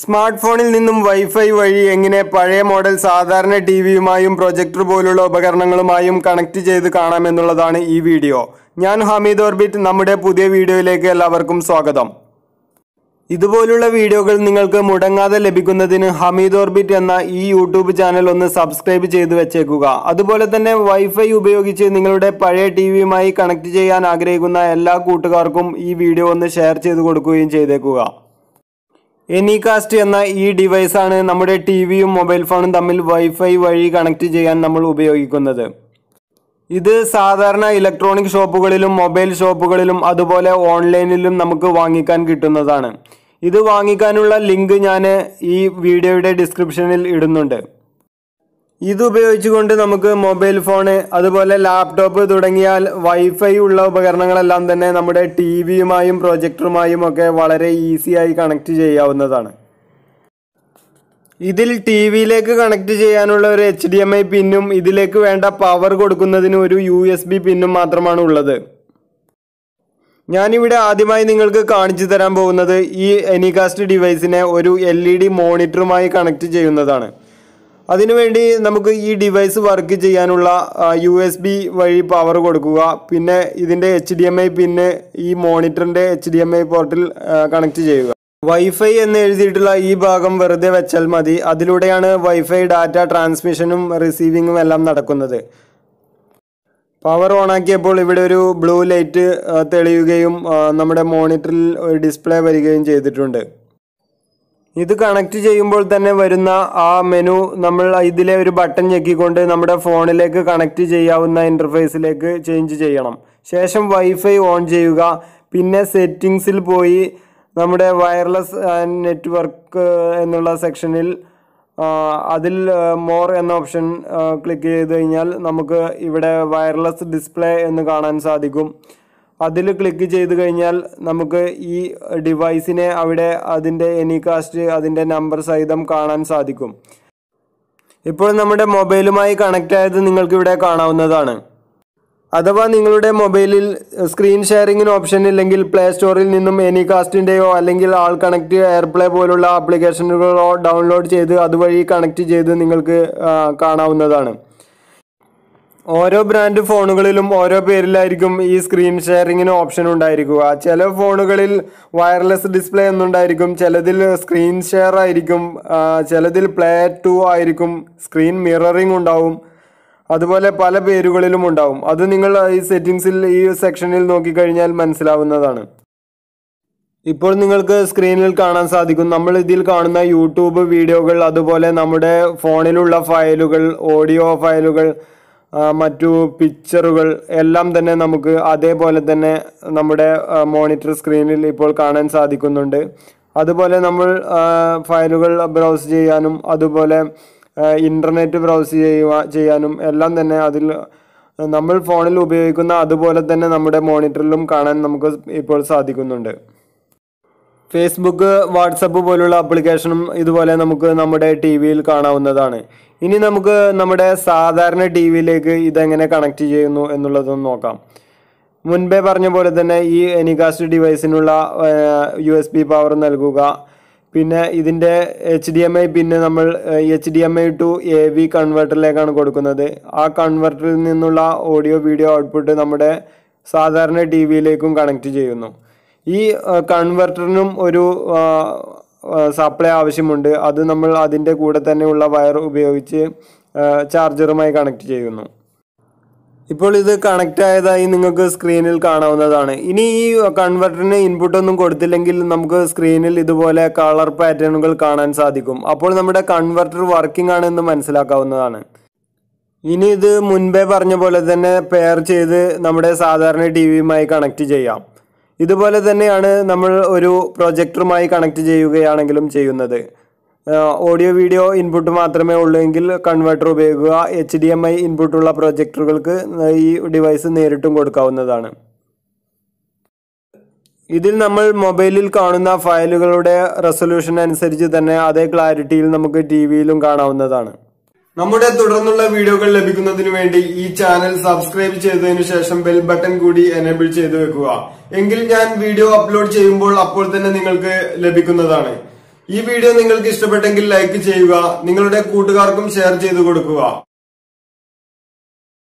smart ഫോണിൽ നിന്നും wifi വഴി എങ്ങനെ പഴയ മോഡൽ സാധാരണ ടി വിയുമായും പ്രൊജക്ടർ പോലുള്ള ഉപകരണങ്ങളുമായും കണക്ട് ചെയ്ത് കാണാമെന്നുള്ളതാണ് ഈ വീഡിയോ ഞാൻ ഹമീദ് ഓർബിറ്റ് നമ്മുടെ പുതിയ വീഡിയോയിലേക്ക് എല്ലാവർക്കും സ്വാഗതം ഇതുപോലുള്ള വീഡിയോകൾ നിങ്ങൾക്ക് മുടങ്ങാതെ ലഭിക്കുന്നതിന് ഹമീദ് ഓർബിറ്റ് എന്ന ഈ യൂട്യൂബ് ചാനൽ ഒന്ന് സബ്സ്ക്രൈബ് ചെയ്തു വെച്ചേക്കുക അതുപോലെ തന്നെ വൈഫൈ ഉപയോഗിച്ച് നിങ്ങളുടെ പഴയ ടി വിയുമായി കണക്ട് ചെയ്യാൻ ആഗ്രഹിക്കുന്ന എല്ലാ കൂട്ടുകാർക്കും ഈ വീഡിയോ ഒന്ന് ഷെയർ ചെയ്ത് കൊടുക്കുകയും ചെയ്തേക്കുക എനികാസ്റ്റ് എന്ന ഈ ഡിവൈസാണ് നമ്മുടെ ടി വിയും മൊബൈൽ ഫോണും തമ്മിൽ വൈഫൈ വഴി കണക്ട് ചെയ്യാൻ നമ്മൾ ഉപയോഗിക്കുന്നത് ഇത് സാധാരണ ഇലക്ട്രോണിക് ഷോപ്പുകളിലും മൊബൈൽ ഷോപ്പുകളിലും അതുപോലെ ഓൺലൈനിലും നമുക്ക് വാങ്ങിക്കാൻ കിട്ടുന്നതാണ് ഇത് വാങ്ങിക്കാനുള്ള ലിങ്ക് ഞാൻ ഈ വീഡിയോയുടെ ഡിസ്ക്രിപ്ഷനിൽ ഇടുന്നുണ്ട് ഇതുപയോഗിച്ചുകൊണ്ട് നമുക്ക് മൊബൈൽ ഫോണ് അതുപോലെ ലാപ്ടോപ്പ് തുടങ്ങിയ വൈഫൈ ഉള്ള ഉപകരണങ്ങളെല്ലാം തന്നെ നമ്മുടെ ടി വിയുമായും പ്രൊജക്ടറുമായും ഒക്കെ വളരെ ഈസിയായി കണക്ട് ചെയ്യാവുന്നതാണ് ഇതിൽ ടി വിയിലേക്ക് കണക്ട് ചെയ്യാനുള്ള ഒരു എച്ച് ഡി എം ഐ പിന്നും ഇതിലേക്ക് വേണ്ട പവർ കൊടുക്കുന്നതിന് ഒരു യു എസ് ബി പിന്നും മാത്രമാണ് ഉള്ളത് ഞാനിവിടെ ആദ്യമായി നിങ്ങൾക്ക് കാണിച്ചു തരാൻ പോകുന്നത് ഈ എനികാസ്റ്റ് ഡിവൈസിനെ ഒരു എൽ ഇ ഡി മോണിറ്ററുമായി കണക്ട് ചെയ്യുന്നതാണ് അതിനുവേണ്ടി നമുക്ക് ഈ ഡിവൈസ് വർക്ക് ചെയ്യാനുള്ള യു എസ് ബി വഴി പവർ കൊടുക്കുക പിന്നെ ഇതിൻ്റെ എച്ച് ഡി എം ഐ പിന്നെ ഈ മോണിറ്ററിൻ്റെ എച്ച് ഡി എം ഐ പോർട്ടിൽ കണക്ട് ചെയ്യുക വൈഫൈ എന്ന് എഴുതിയിട്ടുള്ള ഈ ഭാഗം വെറുതെ വെച്ചാൽ മതി അതിലൂടെയാണ് വൈഫൈ ഡാറ്റ ട്രാൻസ്മിഷനും റിസീവിങ്ങും എല്ലാം നടക്കുന്നത് പവർ ഓണാക്കിയപ്പോൾ ഇവിടെ ഒരു ബ്ലൂ ലൈറ്റ് തെളിയുകയും നമ്മുടെ മോണിറ്ററിൽ ഒരു ഡിസ്പ്ലേ വരികയും ചെയ്തിട്ടുണ്ട് ഇത് കണക്ട് ചെയ്യുമ്പോൾ തന്നെ വരുന്ന ആ മെനു നമ്മൾ ഇതിലെ ഒരു ബട്ടൺ ഞെക്കിക്കൊണ്ട് നമ്മുടെ ഫോണിലേക്ക് കണക്ട് ചെയ്യാവുന്ന ഇൻ്റർഫേസിലേക്ക് ചേഞ്ച് ചെയ്യണം ശേഷം വൈഫൈ ഓൺ ചെയ്യുക പിന്നെ സെറ്റിങ്സിൽ പോയി നമ്മുടെ വയർലെസ് ആൻഡ് നെറ്റ്വർക്ക് എന്നുള്ള സെക്ഷനിൽ അതിൽ മോർ എന്ന ഓപ്ഷൻ ക്ലിക്ക് ചെയ്ത് കഴിഞ്ഞാൽ നമുക്ക് ഇവിടെ വയർലെസ് ഡിസ്പ്ലേ എന്ന് കാണാൻ സാധിക്കും അതിൽ ക്ലിക്ക് ചെയ്ത് കഴിഞ്ഞാൽ നമുക്ക് ഈ ഡിവൈസിനെ അവിടെ അതിൻ്റെ എനികാസ്റ്റ് അതിൻ്റെ നമ്പർ സഹിതം കാണാൻ സാധിക്കും ഇപ്പോൾ നമ്മുടെ മൊബൈലുമായി കണക്റ്റ് ആയത് നിങ്ങൾക്കിവിടെ കാണാവുന്നതാണ് അഥവാ നിങ്ങളുടെ മൊബൈലിൽ സ്ക്രീൻ ഷെയറിംഗിന് ഓപ്ഷൻ ഇല്ലെങ്കിൽ പ്ലേ സ്റ്റോറിൽ നിന്നും എനികാസ്റ്റിൻ്റെയോ അല്ലെങ്കിൽ ആൾ കണക്ട് എയർപ്ലേ പോലുള്ള ആപ്ലിക്കേഷനുകളോ ഡൗൺലോഡ് ചെയ്ത് അതുവഴി കണക്ട് ചെയ്ത് നിങ്ങൾക്ക് കാണാവുന്നതാണ് ഓരോ ബ്രാൻഡ് ഫോണുകളിലും ഓരോ പേരിലായിരിക്കും ഈ സ്ക്രീൻ ഷെയറിങ്ങിന് ഓപ്ഷൻ ഉണ്ടായിരിക്കുക ചില ഫോണുകളിൽ വയർലെസ് ഡിസ്പ്ലേ എന്നുണ്ടായിരിക്കും ചിലതിൽ സ്ക്രീൻ ഷെയർ ആയിരിക്കും ചിലതിൽ പ്ലേ ടു ആയിരിക്കും സ്ക്രീൻ മിററിംഗ് ഉണ്ടാവും അതുപോലെ പല പേരുകളിലും ഉണ്ടാവും അത് നിങ്ങൾ ഈ സെറ്റിങ്സിൽ ഈ സെക്ഷനിൽ നോക്കിക്കഴിഞ്ഞാൽ മനസ്സിലാവുന്നതാണ് ഇപ്പോൾ നിങ്ങൾക്ക് സ്ക്രീനിൽ കാണാൻ സാധിക്കും നമ്മൾ ഇതിൽ കാണുന്ന യൂട്യൂബ് വീഡിയോകൾ അതുപോലെ നമ്മുടെ ഫോണിലുള്ള ഫയലുകൾ ഓഡിയോ ഫയലുകൾ മറ്റു പിക്ചറുകൾ എല്ലാം തന്നെ നമുക്ക് അതേപോലെ തന്നെ നമ്മുടെ മോണിറ്റർ സ്ക്രീനിൽ ഇപ്പോൾ കാണാൻ സാധിക്കുന്നുണ്ട് അതുപോലെ നമ്മൾ ഫയലുകൾ ബ്രൗസ് ചെയ്യാനും അതുപോലെ ഇൻ്റർനെറ്റ് ബ്രൗസ് ചെയ്യുക ചെയ്യാനും എല്ലാം തന്നെ അതിൽ നമ്മൾ ഫോണിൽ ഉപയോഗിക്കുന്ന അതുപോലെ തന്നെ നമ്മുടെ മോണിറ്ററിലും കാണാൻ നമുക്ക് ഇപ്പോൾ സാധിക്കുന്നുണ്ട് ഫേസ്ബുക്ക് വാട്സപ്പ് പോലുള്ള ആപ്ലിക്കേഷനും ഇതുപോലെ നമുക്ക് നമ്മുടെ ടി വിയിൽ കാണാവുന്നതാണ് ഇനി നമുക്ക് നമ്മുടെ സാധാരണ ടി വിയിലേക്ക് ഇതെങ്ങനെ കണക്ട് ചെയ്യുന്നു എന്നുള്ളതൊന്ന് നോക്കാം മുൻപേ പറഞ്ഞ പോലെ തന്നെ ഈ എനിക്കാസ്റ്റ് ഡിവൈസിനുള്ള യു എസ് ബി പവർ നൽകുക പിന്നെ ഇതിൻ്റെ എച്ച് ഡി എം ഐ പിന്നെ നമ്മൾ H D M I to A V കൺവെർട്ടറിലേക്കാണ് കൊടുക്കുന്നത് ആ കൺവെർട്ടറിൽ നിന്നുള്ള ഓഡിയോ വീഡിയോ ഔട്ട്പുട്ട് നമ്മുടെ സാധാരണ ടി വിയിലേക്കും കണക്ട് ചെയ്യുന്നു ഈ കൺവെർട്ടറിനും ഒരു സപ്ലൈ ആവശ്യമുണ്ട് അത് നമ്മൾ അതിൻ്റെ കൂടെ തന്നെയുള്ള വയർ ഉപയോഗിച്ച് ചാർജറുമായി കണക്ട് ചെയ്യുന്നു ഇപ്പോൾ ഇത് കണക്റ്റ് ആയതായി നിങ്ങൾക്ക് സ്ക്രീനിൽ കാണാവുന്നതാണ് ഇനി ഈ കൺവെർട്ടറിന് ഇൻപുട്ട് ഒന്നും കൊടുത്തില്ലെങ്കിൽ നമുക്ക് സ്ക്രീനിൽ ഇതുപോലെ കളർ പാറ്റേണുകൾ കാണാൻ സാധിക്കും അപ്പോൾ നമ്മുടെ കൺവെർട്ടർ വർക്കിംഗ് ആണെന്ന് മനസ്സിലാക്കാവുന്നതാണ് ഇനി ഇത് മുൻപേ പറഞ്ഞ പോലെ തന്നെ പെയർ ചെയ്ത് നമ്മുടെ സാധാരണ ടി വിയുമായി കണക്ട് ചെയ്യാം ഇതുപോലെ തന്നെയാണ് നമ്മൾ ഒരു പ്രൊജക്ടറുമായി കണക്ട് ചെയ്യുകയാണെങ്കിലും ചെയ്യുന്നത് ഓഡിയോ വീഡിയോ ഇൻപുട്ട് മാത്രമേ ഉള്ളൂ എങ്കിൽ കൺവെർട്ടർ ഉപയോഗിക്കുക എച്ച് ഡി എം ഐ ഇൻപുട്ടുള്ള പ്രൊജക്ടറുകൾക്ക് ഈ ഡിവൈസ് നേരിട്ടും കൊടുക്കാവുന്നതാണ് ഇതിൽ നമ്മൾ മൊബൈലിൽ കാണുന്ന ഫയലുകളുടെ റെസൊല്യൂഷൻ അനുസരിച്ച് തന്നെ അതേ ക്ലാരിറ്റിയിൽ നമുക്ക് ടി വിയിലും കാണാവുന്നതാണ് നമ്മുടെ തുടർന്നുള്ള വീഡിയോകൾ ലഭിക്കുന്നതിന് വേണ്ടി ഈ ചാനൽ സബ്സ്ക്രൈബ് ചെയ്തതിനു ശേഷം ബെൽ ബട്ടൺ കൂടി എനേബിൾ ചെയ്തു വെക്കുക എങ്കിൽ ഞാൻ വീഡിയോ അപ്ലോഡ് ചെയ്യുമ്പോൾ അപ്പോൾ തന്നെ നിങ്ങൾക്ക് ലഭിക്കുന്നതാണ് ഈ വീഡിയോ നിങ്ങൾക്ക് ഇഷ്ടപ്പെട്ടെങ്കിൽ ലൈക്ക് ചെയ്യുക നിങ്ങളുടെ കൂട്ടുകാർക്കും ഷെയർ ചെയ്തു കൊടുക്കുക